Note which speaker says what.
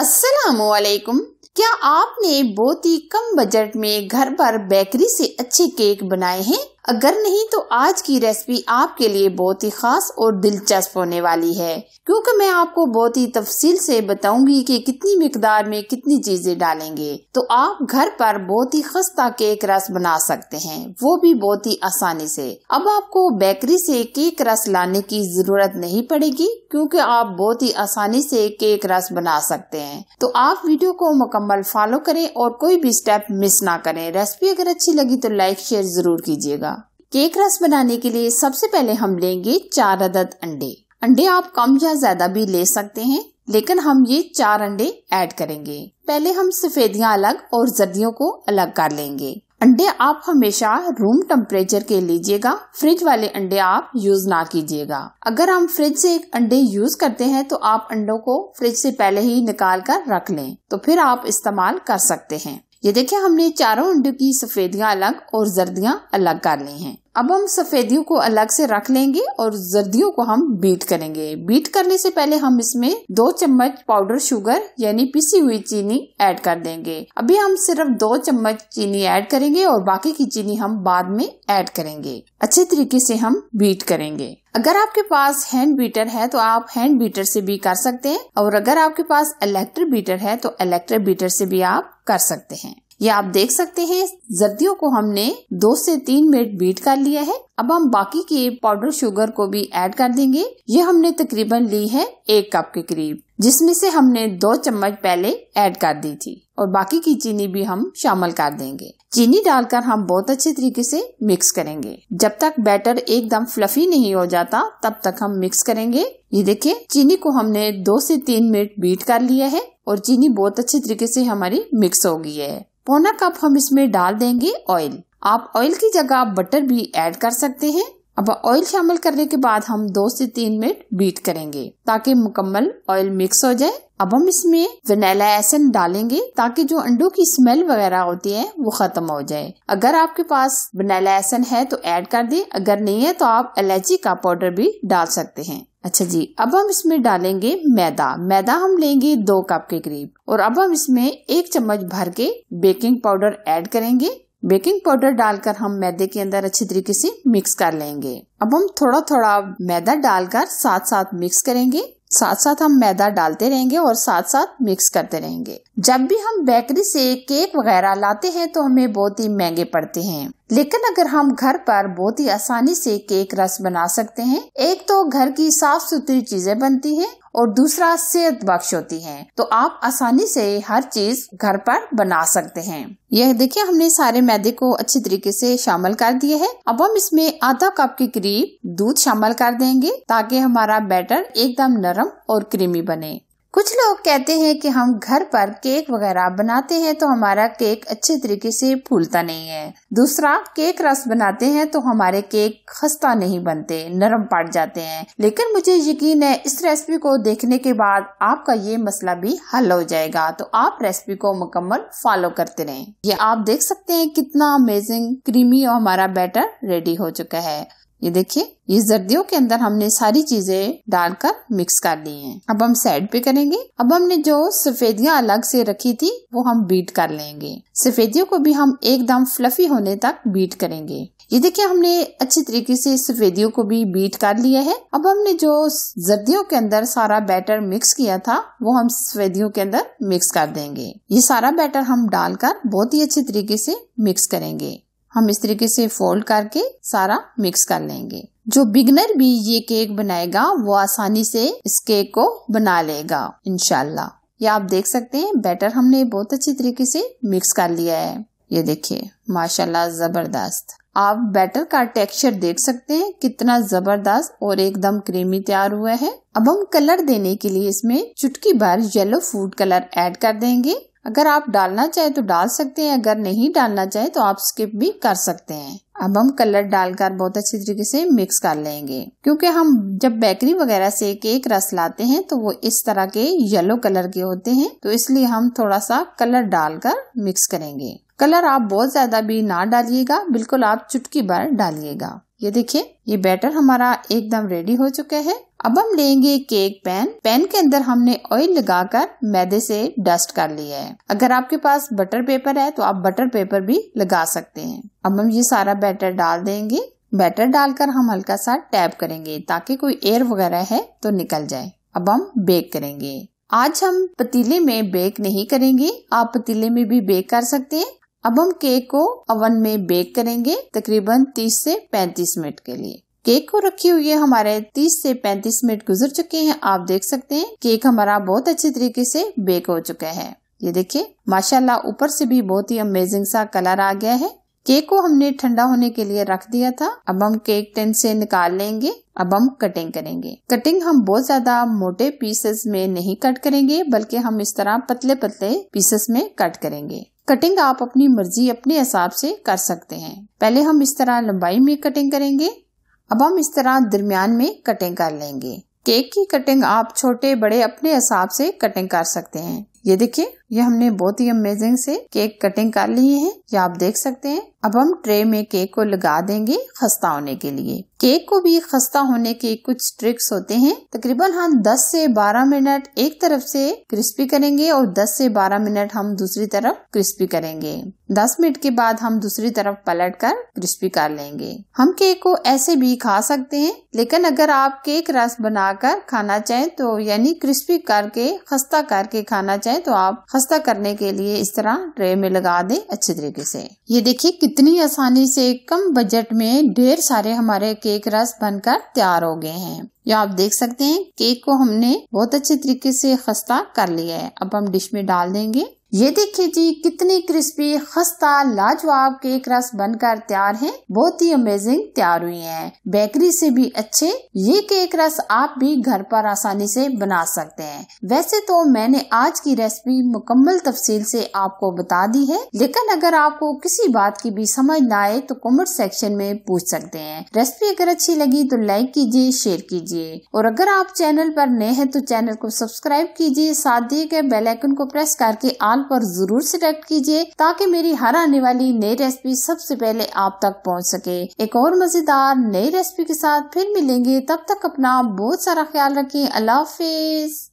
Speaker 1: असलकुम क्या आपने बहुत ही कम बजट में घर पर बेकरी से अच्छे केक बनाए हैं अगर नहीं तो आज की रेसिपी आपके लिए बहुत ही खास और दिलचस्प होने वाली है क्योंकि मैं आपको बहुत ही तफसील से बताऊंगी कि कितनी मकदार में कितनी चीजें डालेंगे तो आप घर पर बहुत ही खस्ता केक रस बना सकते हैं वो भी बहुत ही आसानी से अब आपको बेकरी से केक रस लाने की जरूरत नहीं पड़ेगी क्योंकि आप बहुत ही आसानी से केक रस बना सकते हैं तो आप वीडियो को मुकम्मल फॉलो करें और कोई भी स्टेप मिस ना करें रेसिपी अगर अच्छी लगी तो लाइक शेयर जरूर कीजिएगा केक रस बनाने के लिए सबसे पहले हम लेंगे चार अदद अंडे अंडे आप कम या ज्यादा भी ले सकते हैं लेकिन हम ये चार अंडे ऐड करेंगे पहले हम सफेदियाँ अलग और जर्दियों को अलग कर लेंगे अंडे आप हमेशा रूम टेम्परेचर के लीजिएगा फ्रिज वाले अंडे आप यूज ना कीजिएगा अगर हम फ्रिज से एक अंडे यूज करते हैं तो आप अंडों को फ्रिज से पहले ही निकाल कर रख लें तो फिर आप इस्तेमाल कर सकते हैं ये देखिए हमने चारों अंडों की सफेदियां अलग और जर्दियां अलग कर ली हैं अब हम सफेदियों को अलग से रख लेंगे और जर्दियों को हम बीट करेंगे बीट करने से पहले हम इसमें दो चम्मच पाउडर शुगर यानी पिसी हुई चीनी ऐड कर देंगे अभी हम सिर्फ दो चम्मच चीनी ऐड करेंगे और बाकी की चीनी हम बाद में ऐड करेंगे अच्छे तरीके से हम बीट करेंगे अगर आपके पास हैंड बीटर है तो आप हैंड बीटर से भी कर सकते हैं और अगर आपके पास इलेक्ट्रिक बीटर है तो इलेक्ट्रिक बीटर से भी आप कर सकते हैं ये आप देख सकते हैं जर्दियों को हमने दो से तीन मिनट बीट कर लिया है अब हम बाकी के पाउडर शुगर को भी ऐड कर देंगे ये हमने तकरीबन ली है एक कप के करीब जिसमें से हमने दो चम्मच पहले ऐड कर दी थी और बाकी की चीनी भी हम शामिल कर देंगे चीनी डालकर हम बहुत अच्छे तरीके से मिक्स करेंगे जब तक बैटर एकदम फ्लफी नहीं हो जाता तब तक हम मिक्स करेंगे ये देखिए चीनी को हमने दो से तीन मिनट बीट कर लिया है और चीनी बहुत अच्छे तरीके से हमारी मिक्स हो गई है पौना कप हम इसमें डाल देंगे ऑयल आप ऑयल की जगह आप बटर भी ऐड कर सकते हैं अब ऑयल शामिल करने के बाद हम दो से तीन मिनट बीट करेंगे ताकि मुकम्मल ऑयल मिक्स हो जाए अब हम इसमें वेनेला एसन डालेंगे ताकि जो अंडों की स्मेल वगैरह होती है वो खत्म हो जाए अगर आपके पास वेनेला एसन है तो ऐड कर दें अगर नहीं है तो आप इलायची का पाउडर भी डाल सकते हैं अच्छा जी अब हम इसमें डालेंगे मैदा मैदा हम लेंगे दो कप के करीब और अब हम इसमें एक चम्मच भर के बेकिंग पाउडर ऐड करेंगे बेकिंग पाउडर डालकर हम मैदे के अंदर अच्छी तरीके से मिक्स कर लेंगे अब हम थोड़ा थोड़ा मैदा डालकर साथ साथ मिक्स करेंगे साथ साथ हम मैदा डालते रहेंगे और साथ साथ मिक्स करते रहेंगे जब भी हम बेकरी से केक वगैरह लाते हैं तो हमें बहुत ही महंगे पड़ते हैं लेकिन अगर हम घर पर बहुत ही आसानी से केक रस बना सकते हैं एक तो घर की साफ सुथरी चीजें बनती हैं और दूसरा सेहत बख्श होती है तो आप आसानी से हर चीज घर पर बना सकते हैं यह देखिए हमने सारे मैदे को अच्छे तरीके से शामिल कर दिए हैं अब हम इसमें आधा कप के करीब दूध शामिल कर देंगे ताकि हमारा बैटर एकदम नरम और क्रीमी बने कुछ लोग कहते हैं कि हम घर पर केक वगैरह बनाते हैं तो हमारा केक अच्छे तरीके से फूलता नहीं है दूसरा केक रस बनाते हैं तो हमारे केक खस्ता नहीं बनते नरम पट जाते हैं लेकिन मुझे यकीन है इस रेसिपी को देखने के बाद आपका ये मसला भी हल हो जाएगा तो आप रेसिपी को मुकम्मल फॉलो करते रहे ये आप देख सकते हैं कितना अमेजिंग क्रीमी और हमारा बैटर रेडी हो चुका है ये देखिए ये जर्दियों के अंदर हमने सारी चीजें डालकर मिक्स कर ली हैं। अब हम साइड पे करेंगे अब हमने जो सफेदियां अलग से रखी थी वो हम बीट कर लेंगे सफेदियों को भी हम एकदम फ्लफी होने तक बीट करेंगे ये देखिए हमने अच्छी तरीके से सफेदियों को भी बीट कर लिया है अब हमने जो जर्दियों के अंदर सारा बैटर मिक्स किया था वो हम सफेदियों के अंदर मिक्स कर देंगे ये सारा बैटर हम डालकर बहुत ही अच्छी तरीके से मिक्स करेंगे हम इस तरीके से फोल्ड करके सारा मिक्स कर लेंगे जो बिगनर भी ये केक बनाएगा वो आसानी से इस केक को बना लेगा इनशाला ये आप देख सकते हैं बैटर हमने बहुत अच्छी तरीके से मिक्स कर लिया है ये देखिए माशाल्लाह जबरदस्त आप बैटर का टेक्सचर देख सकते हैं कितना जबरदस्त और एकदम क्रीमी तैयार हुआ है अब हम कलर देने के लिए इसमें चुटकी भर येलो फूड कलर ऐड कर देंगे अगर आप डालना चाहें तो डाल सकते हैं अगर नहीं डालना चाहे तो आप स्किप भी कर सकते हैं अब हम कलर डालकर बहुत अच्छी तरीके से मिक्स कर लेंगे क्योंकि हम जब बेकरी वगैरह से केक रस लाते हैं तो वो इस तरह के येलो कलर के होते हैं तो इसलिए हम थोड़ा सा कलर डालकर मिक्स करेंगे कलर आप बहुत ज्यादा भी ना डालिएगा बिल्कुल आप चुटकी भर डालिएगा ये देखिए ये बैटर हमारा एकदम रेडी हो चुका है अब हम लेंगे केक पैन पैन के अंदर हमने ऑयल लगाकर मैदे से डस्ट कर लिया है अगर आपके पास बटर पेपर है तो आप बटर पेपर भी लगा सकते हैं अब हम ये सारा बैटर डाल देंगे बैटर डालकर हम हल्का सा टैप करेंगे ताकि कोई एयर वगैरह है तो निकल जाए अब हम बेक करेंगे आज हम पतीले में बेक नहीं करेंगे आप पतीले में भी बेक कर सकते हैं अब हम केक को ओवन में बेक करेंगे तकरीबन 30 से 35 मिनट के लिए केक को रखे हुए हमारे 30 से 35 मिनट गुजर चुके हैं आप देख सकते हैं केक हमारा बहुत अच्छे तरीके से बेक हो चुका है ये देखिए माशाल्लाह ऊपर से भी बहुत ही अमेजिंग सा कलर आ गया है केक को हमने ठंडा होने के लिए रख दिया था अब हम केक टेन से निकाल लेंगे अब हम कटिंग करेंगे कटिंग हम बहुत ज्यादा मोटे पीसेस में नहीं कट करेंगे बल्कि हम इस तरह पतले पतले पीसेस में कट करेंगे कटिंग आप अपनी मर्जी अपने हिसाब से कर सकते हैं पहले हम इस तरह लंबाई में कटिंग करेंगे अब हम इस तरह दरमियान में कटिंग कर लेंगे केक की कटिंग आप छोटे बड़े अपने हिसाब से कटिंग कर सकते हैं ये देखिए ये हमने बहुत ही अमेजिंग से केक कटिंग कर लिए है ये आप देख सकते हैं अब हम ट्रे में केक को लगा देंगे खस्ता होने के लिए केक को भी खस्ता होने के कुछ ट्रिक्स होते हैं तकरीबन हम 10 से 12 मिनट एक तरफ से क्रिस्पी करेंगे और 10 से 12 मिनट हम दूसरी तरफ क्रिस्पी करेंगे 10 मिनट के बाद हम दूसरी तरफ पलट कर क्रिस्पी कर लेंगे हम केक को ऐसे भी खा सकते हैं लेकिन अगर आप केक रस बनाकर खाना चाहें तो यानी क्रिस्पी करके खस्ता करके खाना चाहें तो आप खस्ता करने के लिए इस तरह ट्रे में लगा दें अच्छे तरीके से ये देखिए कितनी आसानी से कम बजट में ढेर सारे हमारे केक रस बनकर तैयार हो गए हैं या आप देख सकते हैं केक को हमने बहुत अच्छे तरीके से खस्ता कर लिया है अब हम डिश में डाल देंगे ये देखिए जी कितने क्रिस्पी खस्ता लाजवाब केक रस बनकर तैयार हैं बहुत ही अमेजिंग तैयार हुई हैं बेकरी से भी अच्छे ये केक रस आप भी घर पर आसानी से बना सकते हैं वैसे तो मैंने आज की रेसिपी मुकम्मल तफसील से आपको बता दी है लेकिन अगर आपको किसी बात की भी समझ ना आए तो कमेंट सेक्शन में पूछ सकते हैं रेसिपी अगर अच्छी लगी तो लाइक कीजिए शेयर कीजिए और अगर आप चैनल पर नए हैं तो चैनल को सब्सक्राइब कीजिए साथ दिए गए बेलाइकन को प्रेस करके आल चैनल पर जरूर सिलेक्ट कीजिए ताकि मेरी हर आने वाली नई रेसिपी सबसे पहले आप तक पहुंच सके एक और मजेदार नई रेसिपी के साथ फिर मिलेंगे तब तक अपना बहुत सारा ख्याल रखें अल्लाह हाफिज